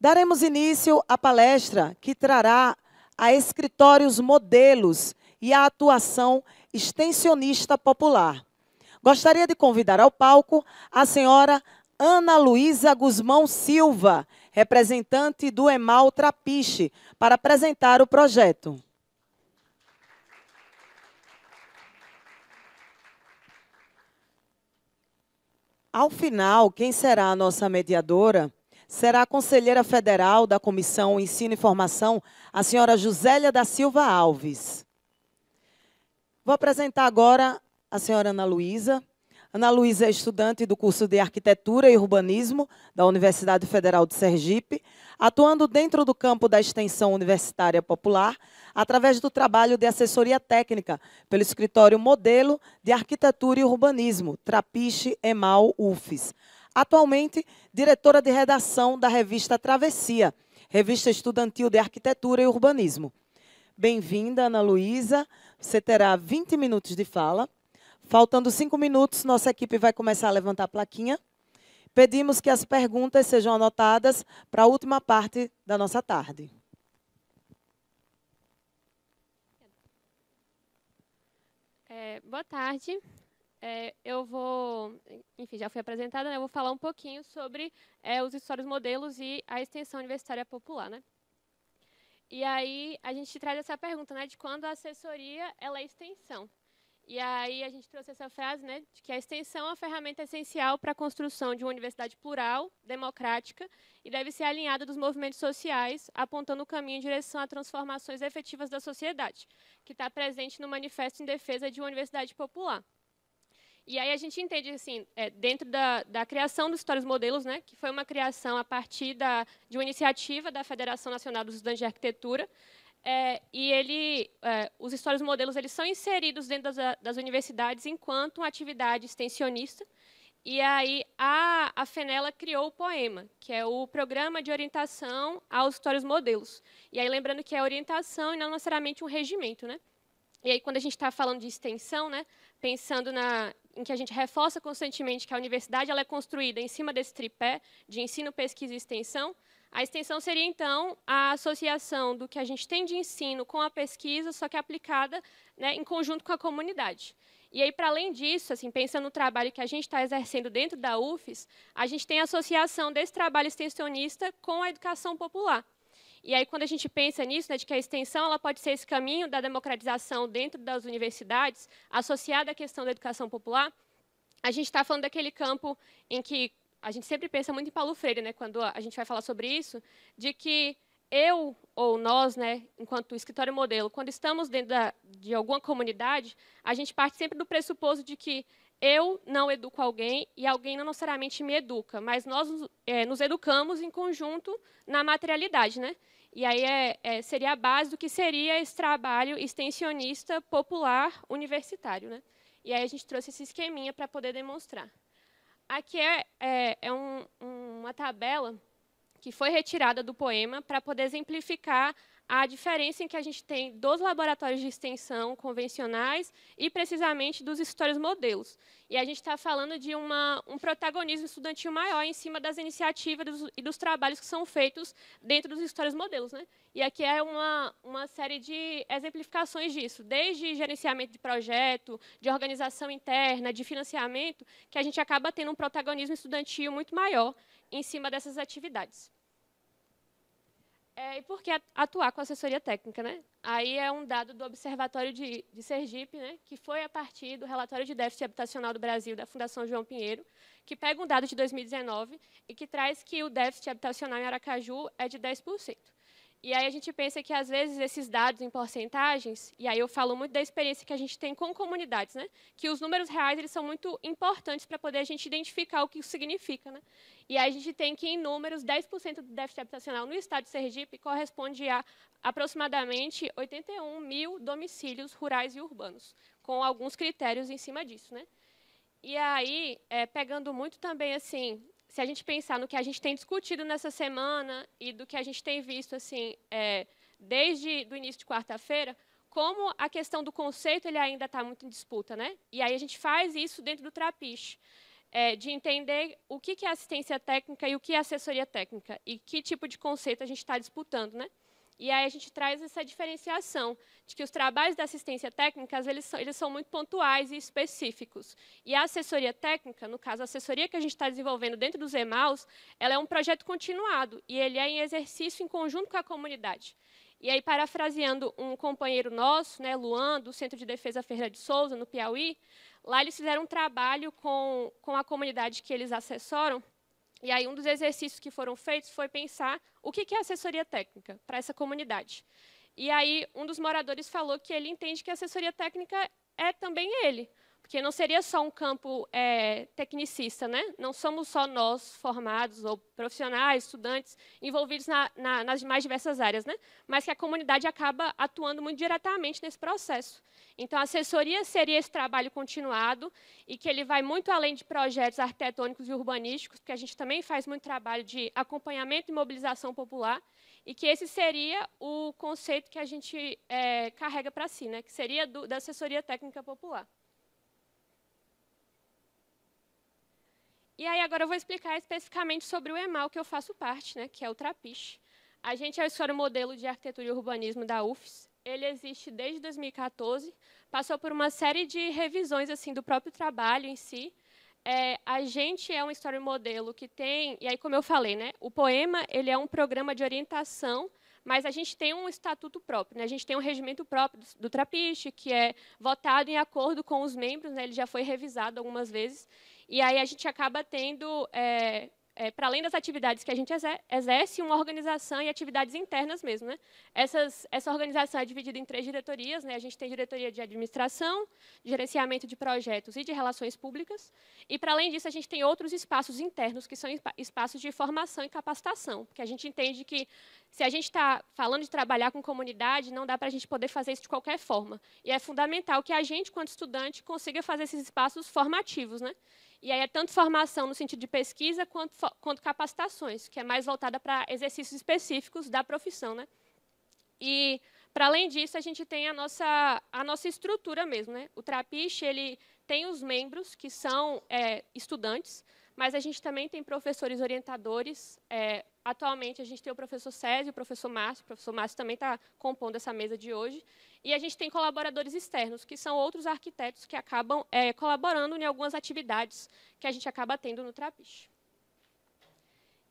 Daremos início à palestra que trará a escritórios modelos e a atuação extensionista popular. Gostaria de convidar ao palco a senhora Ana Luísa Guzmão Silva, representante do Emal Trapiche, para apresentar o projeto. Ao final, quem será a nossa mediadora será a conselheira federal da Comissão Ensino e Formação, a senhora Josélia da Silva Alves. Vou apresentar agora a senhora Ana Luísa. Ana Luísa é estudante do curso de Arquitetura e Urbanismo da Universidade Federal de Sergipe, atuando dentro do campo da extensão universitária popular, através do trabalho de assessoria técnica pelo escritório Modelo de Arquitetura e Urbanismo, Trapiche Emal UFES atualmente diretora de redação da revista Travessia, revista estudantil de arquitetura e urbanismo. Bem-vinda, Ana Luísa. Você terá 20 minutos de fala. Faltando cinco minutos, nossa equipe vai começar a levantar a plaquinha. Pedimos que as perguntas sejam anotadas para a última parte da nossa tarde. É, boa tarde, é, eu vou, enfim, já fui apresentada, né, eu vou falar um pouquinho sobre é, os histórios modelos e a extensão universitária popular, né? E aí a gente traz essa pergunta, né, de quando a assessoria ela é extensão. E aí a gente trouxe essa frase, né, de que a extensão é uma ferramenta essencial para a construção de uma universidade plural, democrática e deve ser alinhada dos movimentos sociais, apontando o caminho em direção a transformações efetivas da sociedade, que está presente no manifesto em defesa de uma universidade popular. E aí a gente entende, assim, é, dentro da, da, criação dos histórias modelos, né, que foi uma criação a partir da, de uma iniciativa da Federação Nacional dos Estudantes de Arquitetura, é, e ele, é, os histórias modelos eles são inseridos dentro das, das, universidades enquanto uma atividade extensionista, e aí a, a FENELA criou o POEMA, que é o Programa de Orientação aos Histórias Modelos. E aí, lembrando que é orientação e não necessariamente um regimento, né? E aí, quando a gente está falando de extensão, né, pensando na, em que a gente reforça constantemente que a universidade ela é construída em cima desse tripé de ensino, pesquisa e extensão. A extensão seria, então, a associação do que a gente tem de ensino com a pesquisa, só que é aplicada né, em conjunto com a comunidade. E aí, para além disso, assim, pensando no trabalho que a gente está exercendo dentro da UFES, a gente tem a associação desse trabalho extensionista com a educação popular. E aí, quando a gente pensa nisso, né, de que a extensão ela pode ser esse caminho da democratização dentro das universidades, associada à questão da educação popular, a gente está falando daquele campo em que a gente sempre pensa muito em Paulo Freire, né, quando a gente vai falar sobre isso, de que eu ou nós, né, enquanto escritório modelo, quando estamos dentro da, de alguma comunidade, a gente parte sempre do pressuposto de que eu não educo alguém e alguém não necessariamente me educa, mas nós é, nos educamos em conjunto na materialidade. Né? E aí é, é, seria a base do que seria esse trabalho extensionista popular universitário. Né? E aí a gente trouxe esse esqueminha para poder demonstrar. Aqui é, é, é um, uma tabela que foi retirada do poema para poder exemplificar a diferença em que a gente tem dos laboratórios de extensão convencionais e, precisamente, dos histórias modelos. E a gente está falando de uma, um protagonismo estudantil maior em cima das iniciativas dos, e dos trabalhos que são feitos dentro dos histórias modelos. Né? E aqui é uma, uma série de exemplificações disso, desde gerenciamento de projeto, de organização interna, de financiamento, que a gente acaba tendo um protagonismo estudantil muito maior em cima dessas atividades. É, e por que atuar com assessoria técnica? Né? Aí é um dado do Observatório de, de Sergipe, né, que foi a partir do relatório de déficit habitacional do Brasil, da Fundação João Pinheiro, que pega um dado de 2019 e que traz que o déficit habitacional em Aracaju é de 10%. E aí a gente pensa que, às vezes, esses dados em porcentagens, e aí eu falo muito da experiência que a gente tem com comunidades, né? que os números reais eles são muito importantes para poder a gente identificar o que isso significa. Né? E aí a gente tem que, em números, 10% do déficit habitacional no estado de Sergipe corresponde a aproximadamente 81 mil domicílios rurais e urbanos, com alguns critérios em cima disso. Né? E aí, é, pegando muito também assim se a gente pensar no que a gente tem discutido nessa semana e do que a gente tem visto assim, é, desde o início de quarta-feira, como a questão do conceito ele ainda está muito em disputa, né? E aí a gente faz isso dentro do trapiche, é, de entender o que, que é assistência técnica e o que é assessoria técnica e que tipo de conceito a gente está disputando, né? E aí a gente traz essa diferenciação de que os trabalhos da assistência técnica, eles são, eles são muito pontuais e específicos. E a assessoria técnica, no caso, a assessoria que a gente está desenvolvendo dentro dos EMAUs, ela é um projeto continuado e ele é em exercício em conjunto com a comunidade. E aí, parafraseando um companheiro nosso, né, Luan, do Centro de Defesa Ferreira de Souza, no Piauí, lá eles fizeram um trabalho com, com a comunidade que eles assessoram, e aí, um dos exercícios que foram feitos foi pensar o que é assessoria técnica para essa comunidade. E aí, um dos moradores falou que ele entende que a assessoria técnica é também ele, porque não seria só um campo é, tecnicista, né? Não somos só nós, formados ou profissionais, estudantes, envolvidos na, na, nas mais diversas áreas, né? Mas que a comunidade acaba atuando muito diretamente nesse processo. Então, a assessoria seria esse trabalho continuado e que ele vai muito além de projetos arquitetônicos e urbanísticos, porque a gente também faz muito trabalho de acompanhamento e mobilização popular, e que esse seria o conceito que a gente é, carrega para si, né? que seria do, da assessoria técnica popular. E aí agora eu vou explicar especificamente sobre o EMAL que eu faço parte, né, que é o Trapiche. A gente é o histórico modelo de arquitetura e urbanismo da UFES. Ele existe desde 2014, passou por uma série de revisões assim do próprio trabalho em si. É, a gente é um histórico modelo que tem, e aí como eu falei, né, o poema ele é um programa de orientação, mas a gente tem um estatuto próprio, né, a gente tem um regimento próprio do, do Trapiche que é votado em acordo com os membros, né, ele já foi revisado algumas vezes e aí a gente acaba tendo, é, é, para além das atividades que a gente exerce, uma organização e atividades internas mesmo. Né? Essas, essa organização é dividida em três diretorias. Né? A gente tem diretoria de administração, de gerenciamento de projetos e de relações públicas. E, para além disso, a gente tem outros espaços internos, que são espaços de formação e capacitação, porque a gente entende que, se a gente está falando de trabalhar com comunidade, não dá para a gente poder fazer isso de qualquer forma. E é fundamental que a gente, quanto estudante, consiga fazer esses espaços formativos. Né? E aí é tanto formação no sentido de pesquisa quanto, quanto capacitações, que é mais voltada para exercícios específicos da profissão. Né? E, para além disso, a gente tem a nossa, a nossa estrutura mesmo. Né? O Trapiche ele tem os membros, que são é, estudantes, mas a gente também tem professores orientadores. É, atualmente, a gente tem o professor Césio, o professor Márcio, o professor Márcio também está compondo essa mesa de hoje. E a gente tem colaboradores externos, que são outros arquitetos que acabam é, colaborando em algumas atividades que a gente acaba tendo no Trapiche.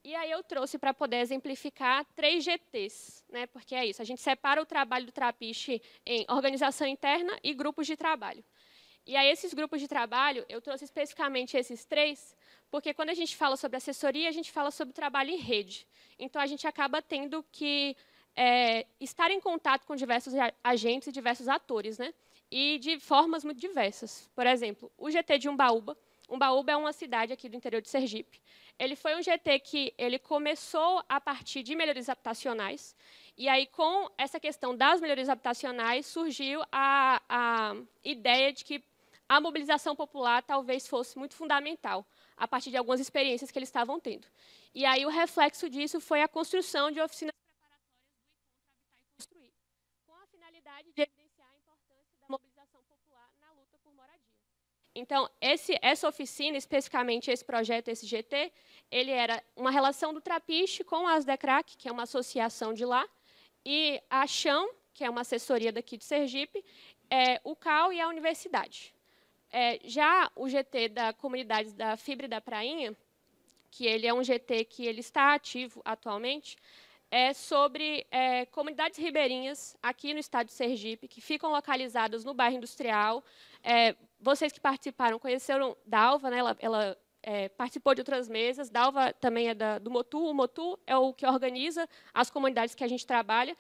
E aí eu trouxe para poder exemplificar três GTs, né? porque é isso, a gente separa o trabalho do Trapiche em organização interna e grupos de trabalho. E aí esses grupos de trabalho, eu trouxe especificamente esses três, porque quando a gente fala sobre assessoria, a gente fala sobre trabalho em rede. Então, a gente acaba tendo que é, estar em contato com diversos agentes e diversos atores, né? e de formas muito diversas. Por exemplo, o GT de Umbaúba. Umbaúba é uma cidade aqui do interior de Sergipe. Ele foi um GT que ele começou a partir de melhorias habitacionais, e aí, com essa questão das melhorias habitacionais, surgiu a, a ideia de que a mobilização popular talvez fosse muito fundamental a partir de algumas experiências que eles estavam tendo. E aí o reflexo disso foi a construção de oficinas preparatórias do Encontro Habitar e Construir, com a finalidade de evidenciar a importância da mobilização popular na luta por moradia. Então, esse, essa oficina, especificamente esse projeto, esse GT, ele era uma relação do Trapiche com a Asdecrac, que é uma associação de lá, e a Chão, que é uma assessoria daqui de Sergipe, é, o CAL e a universidade. É, já o GT da comunidade da Fibre da Prainha, que ele é um GT que ele está ativo atualmente, é sobre é, comunidades ribeirinhas aqui no estado de Sergipe, que ficam localizadas no bairro industrial. É, vocês que participaram conheceram Dalva, né, ela, ela é, participou de outras mesas, Dalva também é da, do Motu, o Motu é o que organiza as comunidades que a gente trabalha,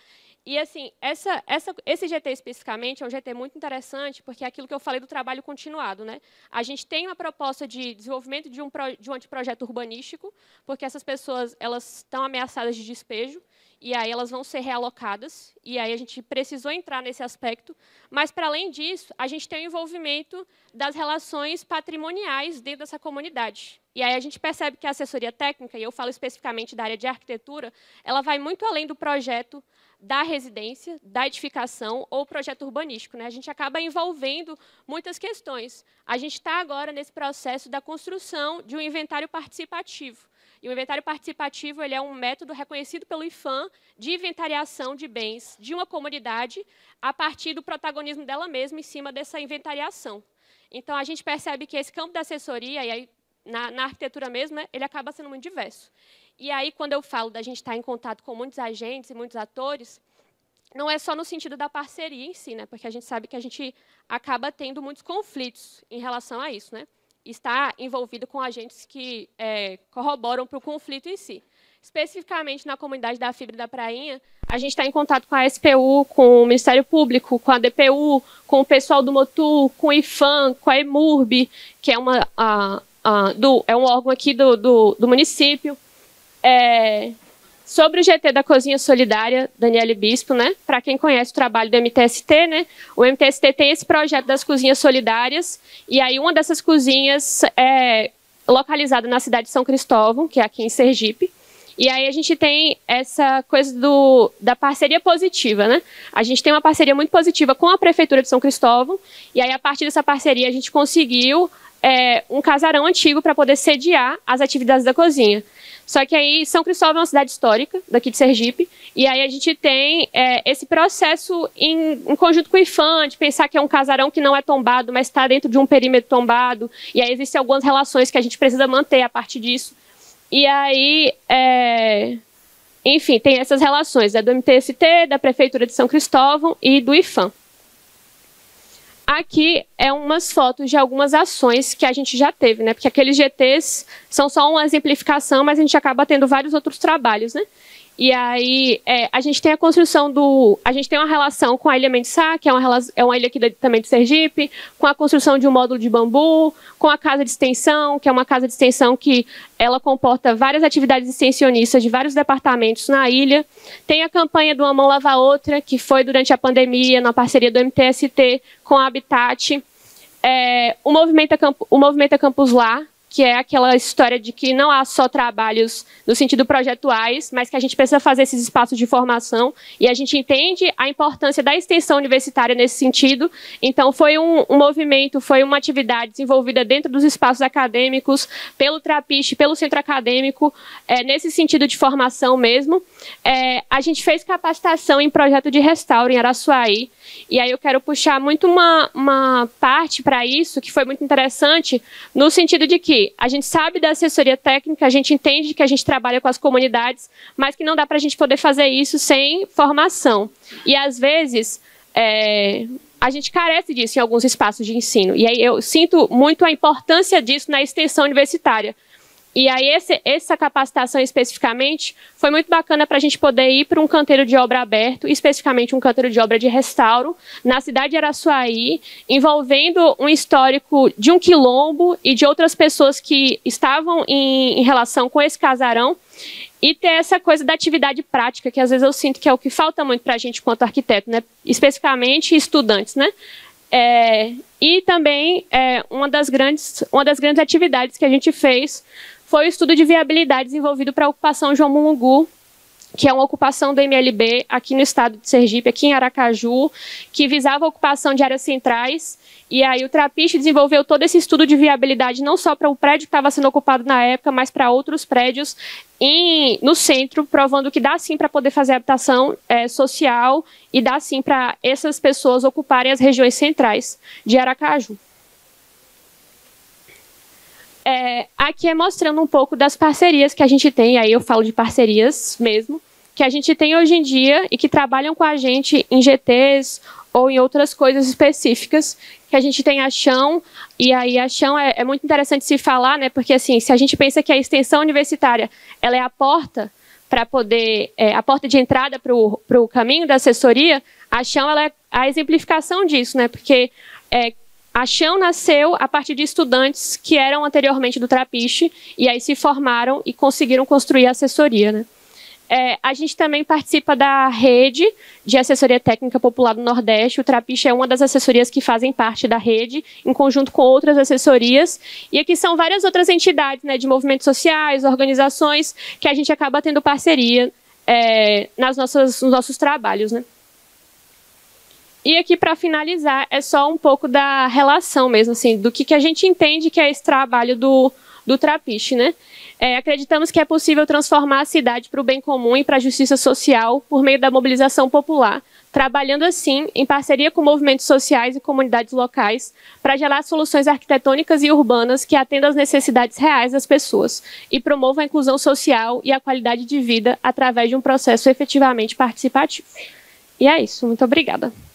e assim, essa, essa, esse GT especificamente é um GT muito interessante, porque é aquilo que eu falei do trabalho continuado. Né? A gente tem uma proposta de desenvolvimento de um, pro, de um anteprojeto urbanístico, porque essas pessoas elas estão ameaçadas de despejo, e aí elas vão ser realocadas, e aí a gente precisou entrar nesse aspecto, mas, para além disso, a gente tem o envolvimento das relações patrimoniais dentro dessa comunidade. E aí a gente percebe que a assessoria técnica, e eu falo especificamente da área de arquitetura, ela vai muito além do projeto da residência, da edificação ou projeto urbanístico. Né? A gente acaba envolvendo muitas questões. A gente está agora nesse processo da construção de um inventário participativo. E o inventário participativo ele é um método reconhecido pelo IFAM de inventariação de bens de uma comunidade a partir do protagonismo dela mesma em cima dessa inventariação. Então, a gente percebe que esse campo da assessoria, e aí, na, na arquitetura mesmo, né, ele acaba sendo muito diverso. E aí, quando eu falo da gente estar em contato com muitos agentes e muitos atores, não é só no sentido da parceria em si, né? Porque a gente sabe que a gente acaba tendo muitos conflitos em relação a isso, né? está envolvido com agentes que é, corroboram para o conflito em si. Especificamente na comunidade da Fibra da Prainha, a gente está em contato com a SPU, com o Ministério Público, com a DPU, com o pessoal do Motu, com o IFAM, com a EMURB, que é, uma, a, a, do, é um órgão aqui do, do, do município. É, Sobre o GT da Cozinha Solidária, Daniele Bispo, né? Para quem conhece o trabalho do MTST, né? O MTST tem esse projeto das cozinhas solidárias, e aí uma dessas cozinhas é localizada na cidade de São Cristóvão, que é aqui em Sergipe. E aí a gente tem essa coisa do, da parceria positiva, né? A gente tem uma parceria muito positiva com a Prefeitura de São Cristóvão, e aí a partir dessa parceria a gente conseguiu é, um casarão antigo para poder sediar as atividades da cozinha. Só que aí São Cristóvão é uma cidade histórica daqui de Sergipe, e aí a gente tem é, esse processo em, em, conjunto com o IFAM, de pensar que é um casarão que não é tombado, mas está dentro de um perímetro tombado, e aí existem algumas relações que a gente precisa manter a partir disso. E aí, é, enfim, tem essas relações né, do MTST, da Prefeitura de São Cristóvão e do IFAM. Aqui é umas fotos de algumas ações que a gente já teve, né? Porque aqueles GTs são só uma exemplificação, mas a gente acaba tendo vários outros trabalhos, né? E aí, é, a gente tem a construção do. A gente tem uma relação com a Ilha Mendesá, que é uma, é uma ilha aqui da, também de Sergipe, com a construção de um módulo de bambu, com a casa de extensão, que é uma casa de extensão que ela comporta várias atividades extensionistas de vários departamentos na ilha. Tem a campanha do Uma Mão Lava a Outra, que foi durante a pandemia, na parceria do MTST com a Habitat. É, o, movimento, é o Movimento é Campus Lá, que é aquela história de que não há só trabalhos no sentido projetuais, mas que a gente precisa fazer esses espaços de formação e a gente entende a importância da extensão universitária nesse sentido. Então, foi um, um movimento, foi uma atividade desenvolvida dentro dos espaços acadêmicos, pelo Trapiche, pelo centro acadêmico, é, nesse sentido de formação mesmo. É, a gente fez capacitação em projeto de restauro em Araçuaí, e aí eu quero puxar muito uma, uma parte para isso que foi muito interessante, no sentido de que a gente sabe da assessoria técnica, a gente entende que a gente trabalha com as comunidades, mas que não dá para a gente poder fazer isso sem formação. E às vezes é, a gente carece disso em alguns espaços de ensino. E aí eu sinto muito a importância disso na extensão universitária. E aí esse, essa capacitação especificamente foi muito bacana para a gente poder ir para um canteiro de obra aberto, especificamente um canteiro de obra de restauro, na cidade de Araçuaí, envolvendo um histórico de um quilombo e de outras pessoas que estavam em, em relação com esse casarão e ter essa coisa da atividade prática, que às vezes eu sinto que é o que falta muito para a gente quanto arquiteto, né? especificamente estudantes. Né? É, e também é, uma, das grandes, uma das grandes atividades que a gente fez foi o estudo de viabilidade desenvolvido para a ocupação João Mungu, que é uma ocupação do MLB aqui no estado de Sergipe, aqui em Aracaju, que visava a ocupação de áreas centrais. E aí o Trapiche desenvolveu todo esse estudo de viabilidade, não só para o prédio que estava sendo ocupado na época, mas para outros prédios em, no centro, provando que dá sim para poder fazer habitação é, social e dá sim para essas pessoas ocuparem as regiões centrais de Aracaju é, aqui é mostrando um pouco das parcerias que a gente tem, aí eu falo de parcerias mesmo, que a gente tem hoje em dia e que trabalham com a gente em GTs ou em outras coisas específicas, que a gente tem a chão, e aí a chão é, é muito interessante se falar, né, porque assim, se a gente pensa que a extensão universitária ela é a porta para poder, é, a porta de entrada para o caminho da assessoria, a chão ela é a exemplificação disso, né, porque é, a Chão nasceu a partir de estudantes que eram anteriormente do Trapiche e aí se formaram e conseguiram construir a assessoria. Né? É, a gente também participa da rede de assessoria técnica popular do Nordeste. O Trapiche é uma das assessorias que fazem parte da rede, em conjunto com outras assessorias. E aqui são várias outras entidades né, de movimentos sociais, organizações, que a gente acaba tendo parceria é, nas nossas, nos nossos trabalhos. Né? E aqui para finalizar é só um pouco da relação mesmo, assim, do que, que a gente entende que é esse trabalho do, do Trapiche, né? É, acreditamos que é possível transformar a cidade para o bem comum e para a justiça social por meio da mobilização popular, trabalhando assim em parceria com movimentos sociais e comunidades locais para gerar soluções arquitetônicas e urbanas que atendam às necessidades reais das pessoas e promovam a inclusão social e a qualidade de vida através de um processo efetivamente participativo. E é isso. Muito obrigada.